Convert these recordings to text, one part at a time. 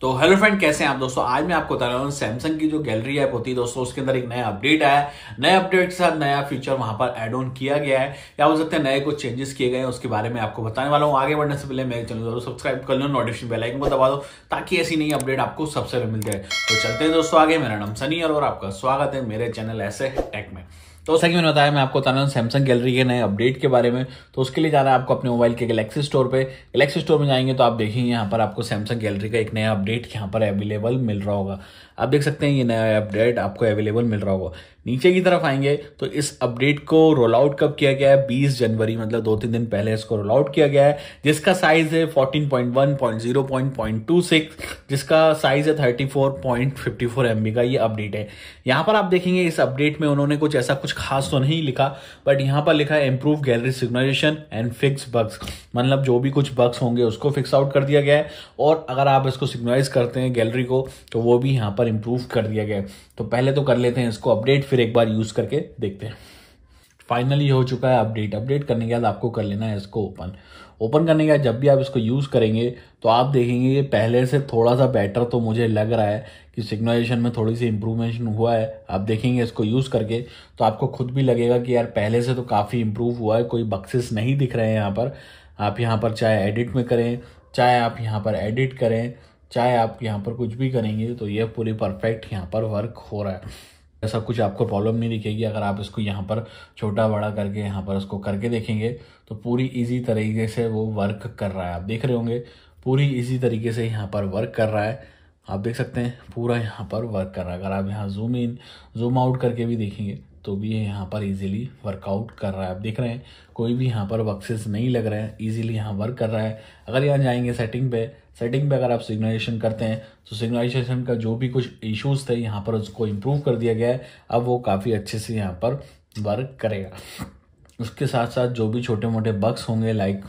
तो hello friend कैसे हैं आप दोस्तों आज मैं आपको बता रहा हूँ सैमसंग की जो गैलरी ऐप होती है दोस्तों उसके अंदर एक नया अपडेट आया नए अपडेट के साथ नया फीचर वहां पर एड ऑन किया गया है या हो सकता है नए कुछ चेंजेस किए गए हैं उसके बारे में आपको बताने वाला हूँ आगे बढ़ने से पहले मेरे चैनल जरूर सब्सक्राइब कर लो नोटिफिकेशन बेलाइकन को दबा दो ताकि ऐसी नई अपडेट आपको सबसे पहले मिल जाए तो चलते हैं दोस्तों आगे मेरा नाम सनी और आपका स्वागत है मेरे चैनल ऐसे टेक में तो जैसा कि मैंने बताया मैं आपको बता रहा हूँ सैमसंग गैलरी के नए अपडेट के बारे में तो उसके लिए जाना है आपको अपने मोबाइल के गलेक्सी स्टोर पे गलेक्सी स्टोर में जाएंगे तो आप देखेंगे यहाँ पर आपको सैमसंग गैलरी का एक नया अपडेट यहाँ पर अवेलेबल मिल रहा होगा आप देख सकते हैं ये नया अपडेट आपको अवेलेबल मिल रहा होगा नीचे की तरफ आएंगे तो इस अपडेट को रोल आउट कब किया गया है 20 जनवरी मतलब दो तीन दिन पहले इसको रोल आउट किया गया है जिसका साइज है 14.1.0.26 जिसका साइज है 34.54 एमबी का ये अपडेट है यहां पर आप देखेंगे इस अपडेट में उन्होंने कुछ ऐसा कुछ खास तो नहीं लिखा बट यहां पर लिखा है improve gallery synchronization and fix bugs मतलब जो भी कुछ बग्स होंगे उसको फिक्स आउट कर दिया गया है और अगर आप इसको सिग्नलाइज करते हैं गैलरी को तो वो भी यहां पर इंप्रूव कर दिया गया है तो पहले तो कर लेते हैं इसको अपडेट फिर एक बार यूज़ करके देखते हैं फाइनली हो चुका है अपडेट अपडेट करने के बाद आपको कर लेना है इसको ओपन ओपन करने के बाद जब भी आप इसको यूज़ करेंगे तो आप देखेंगे ये पहले से थोड़ा सा बेटर तो मुझे लग रहा है कि सिग्नलाइजेशन में थोड़ी सी इम्प्रूवमेंट हुआ है आप देखेंगे इसको यूज़ करके तो आपको खुद भी लगेगा कि यार पहले से तो काफ़ी इम्प्रूव हुआ है कोई बक्सेस नहीं दिख रहे हैं यहाँ पर आप यहाँ पर चाहे एडिट में करें चाहे आप यहाँ पर एडिट करें चाहे आप यहाँ पर कुछ भी करेंगे तो यह पूरी परफेक्ट यहाँ पर वर्क हो रहा है ऐसा कुछ आपको प्रॉब्लम नहीं दिखेगी अगर आप इसको यहाँ पर छोटा बड़ा करके यहाँ पर इसको करके देखेंगे तो पूरी इजी तरीके से वो वर्क कर रहा है आप देख रहे होंगे पूरी इजी तरीके से यहाँ पर वर्क कर रहा है आप देख सकते हैं पूरा यहाँ पर वर्क कर रहा है अगर आप यहाँ जूम इन जूम आउट करके भी देखेंगे तो भी ये यहाँ पर इजीली वर्कआउट कर रहा है आप देख रहे हैं कोई भी यहाँ पर बक्सेस नहीं लग रहे हैं ईजिली यहाँ वर्क कर रहा है अगर यहाँ जाएंगे सेटिंग पे सेटिंग पे अगर आप सिग्नलाइजेशन करते हैं तो सिग्नलाइजेशन का जो भी कुछ इश्यूज थे यहाँ पर उसको इम्प्रूव कर दिया गया है अब वो काफ़ी अच्छे से यहाँ पर वर्क करेगा उसके साथ साथ जो भी छोटे मोटे बग्स होंगे लाइक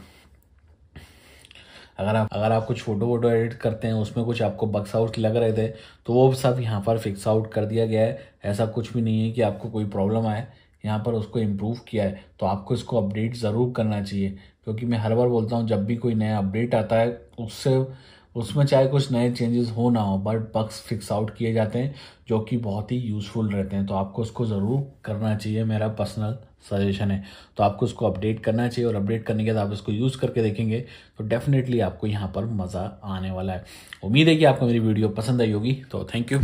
अगर आप अगर आप कुछ फ़ोटो वोटो एडिट करते हैं उसमें कुछ आपको बक्स आउट लग रहे थे तो वो सब यहाँ पर फिक्स आउट कर दिया गया है ऐसा कुछ भी नहीं है कि आपको कोई प्रॉब्लम आए यहाँ पर उसको इम्प्रूव किया है तो आपको इसको अपडेट ज़रूर करना चाहिए क्योंकि मैं हर बार बोलता हूँ जब भी कोई नया अपडेट आता है उससे उसमें चाहे कुछ नए चेंजेस हो ना हो बट बक्स फिक्स आउट किए जाते हैं जो कि बहुत ही यूज़फुल रहते हैं तो आपको उसको ज़रूर करना चाहिए मेरा पर्सनल सजेशन है तो आपको उसको अपडेट करना चाहिए और अपडेट करने के बाद आप इसको यूज़ करके देखेंगे तो डेफिनेटली आपको यहाँ पर मज़ा आने वाला है उम्मीद है कि आपको मेरी वीडियो पसंद आई होगी तो थैंक यू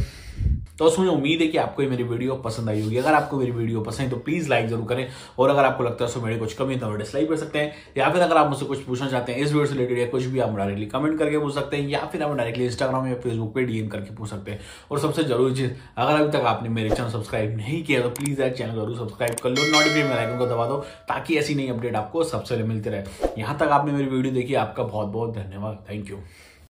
तो उसमें उम्मीद है कि आपको ये मेरी वीडियो पसंद आई होगी अगर आपको मेरी वीडियो पसंद है तो प्लीज लाइक जरूर करें और अगर आपको लगता है उसमें मेरे कुछ कमी तो हमें डिसलाइक कर सकते हैं या फिर अगर आप मुझसे कुछ पूछना चाहते हैं इस वीडियो से रिलेटेड या कुछ भी आप डायरेक्टली कमेंट करके पूछ सकते हैं या फिर आप डायरेक्टली इंस्टाग्राम या फेसबुक पर डीएम करके पूछ सकते हैं और सबसे जरूरी चीज अगर अभी तक आपने मेरे चैनल सब्सक्राइब नहीं किया तो प्लीज यार चैनल जरूर सब्सक्राइब कर लो नोटिफिकेशन आइकन को दबा दो ताकि ऐसी नई अपडेट आपको सबसे मिलती रहे यहां तक आपने मेरी वीडियो देखी आपका बहुत बहुत धन्यवाद थैंक यू